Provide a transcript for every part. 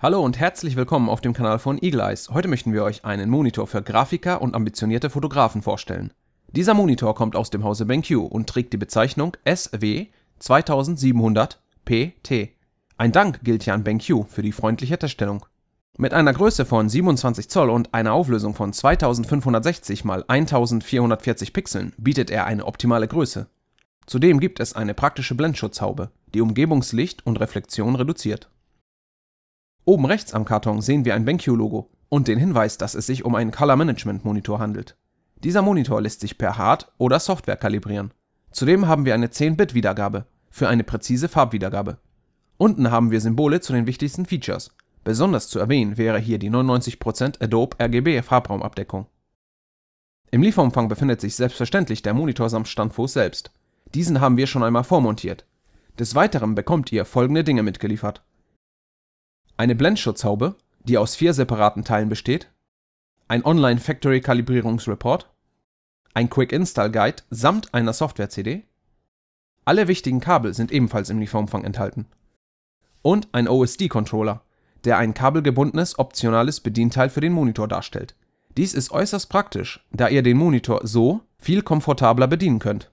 Hallo und herzlich willkommen auf dem Kanal von Eagle Eyes. Heute möchten wir euch einen Monitor für Grafiker und ambitionierte Fotografen vorstellen. Dieser Monitor kommt aus dem Hause BenQ und trägt die Bezeichnung SW 2700 PT. Ein Dank gilt hier an BenQ für die freundliche Teststellung. Mit einer Größe von 27 Zoll und einer Auflösung von 2560 x 1440 Pixeln bietet er eine optimale Größe. Zudem gibt es eine praktische Blendschutzhaube, die Umgebungslicht und Reflexion reduziert. Oben rechts am Karton sehen wir ein BenQ-Logo und den Hinweis, dass es sich um einen Color Management Monitor handelt. Dieser Monitor lässt sich per Hard- oder Software kalibrieren. Zudem haben wir eine 10-Bit-Wiedergabe für eine präzise Farbwiedergabe. Unten haben wir Symbole zu den wichtigsten Features. Besonders zu erwähnen wäre hier die 99% Adobe RGB Farbraumabdeckung. Im Lieferumfang befindet sich selbstverständlich der Monitor samt Standfuß selbst. Diesen haben wir schon einmal vormontiert. Des Weiteren bekommt ihr folgende Dinge mitgeliefert eine Blendschutzhaube, die aus vier separaten Teilen besteht, ein Online-Factory-Kalibrierungsreport, ein Quick-Install-Guide samt einer Software-CD, alle wichtigen Kabel sind ebenfalls im Lieferumfang enthalten und ein OSD-Controller, der ein kabelgebundenes optionales Bedienteil für den Monitor darstellt. Dies ist äußerst praktisch, da ihr den Monitor so viel komfortabler bedienen könnt.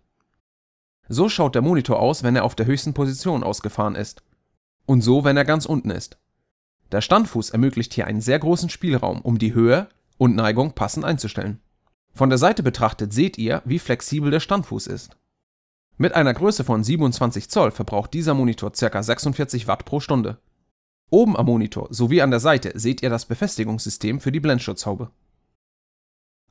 So schaut der Monitor aus, wenn er auf der höchsten Position ausgefahren ist. Und so, wenn er ganz unten ist. Der Standfuß ermöglicht hier einen sehr großen Spielraum, um die Höhe und Neigung passend einzustellen. Von der Seite betrachtet seht ihr, wie flexibel der Standfuß ist. Mit einer Größe von 27 Zoll verbraucht dieser Monitor ca. 46 Watt pro Stunde. Oben am Monitor sowie an der Seite seht ihr das Befestigungssystem für die Blendschutzhaube.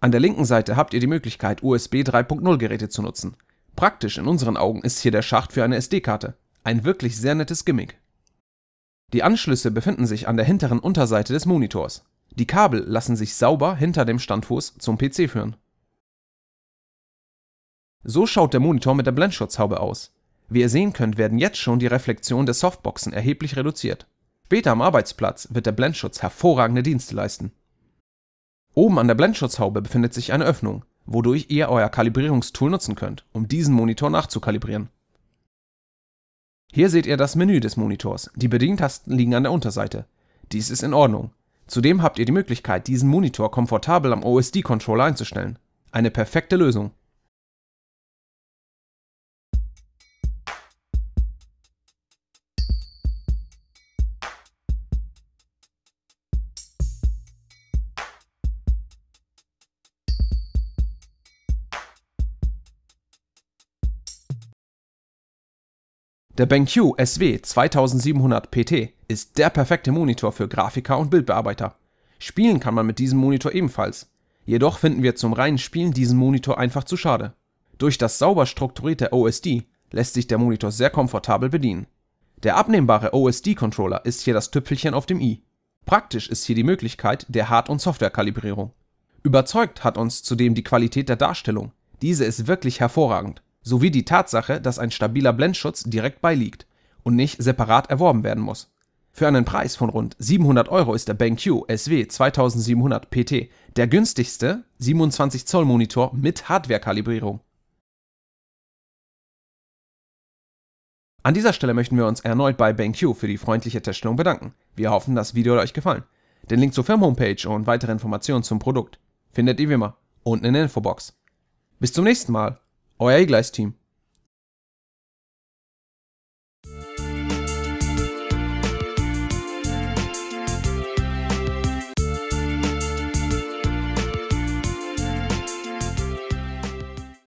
An der linken Seite habt ihr die Möglichkeit, USB 3.0 Geräte zu nutzen. Praktisch in unseren Augen ist hier der Schacht für eine SD-Karte. Ein wirklich sehr nettes Gimmick. Die Anschlüsse befinden sich an der hinteren Unterseite des Monitors. Die Kabel lassen sich sauber hinter dem Standfuß zum PC führen. So schaut der Monitor mit der Blendschutzhaube aus. Wie ihr sehen könnt, werden jetzt schon die Reflexionen der Softboxen erheblich reduziert. Später am Arbeitsplatz wird der Blendschutz hervorragende Dienste leisten. Oben an der Blendschutzhaube befindet sich eine Öffnung, wodurch ihr euer Kalibrierungstool nutzen könnt, um diesen Monitor nachzukalibrieren. Hier seht ihr das Menü des Monitors, die Bedientasten liegen an der Unterseite. Dies ist in Ordnung. Zudem habt ihr die Möglichkeit, diesen Monitor komfortabel am OSD-Controller einzustellen. Eine perfekte Lösung Der BenQ SW 2700 PT ist der perfekte Monitor für Grafiker und Bildbearbeiter. Spielen kann man mit diesem Monitor ebenfalls. Jedoch finden wir zum reinen Spielen diesen Monitor einfach zu schade. Durch das sauber strukturierte OSD lässt sich der Monitor sehr komfortabel bedienen. Der abnehmbare OSD-Controller ist hier das Tüpfelchen auf dem i. Praktisch ist hier die Möglichkeit der Hard- und Softwarekalibrierung. Überzeugt hat uns zudem die Qualität der Darstellung. Diese ist wirklich hervorragend sowie die Tatsache, dass ein stabiler Blendschutz direkt beiliegt und nicht separat erworben werden muss. Für einen Preis von rund 700 Euro ist der BenQ SW 2700 PT der günstigste 27 Zoll Monitor mit Hardwarekalibrierung. An dieser Stelle möchten wir uns erneut bei BenQ für die freundliche Teststellung bedanken. Wir hoffen, das Video hat euch gefallen. Den Link zur Firmenhomepage und weitere Informationen zum Produkt findet ihr wie immer unten in der Infobox. Bis zum nächsten Mal euer E-Gleis-Team.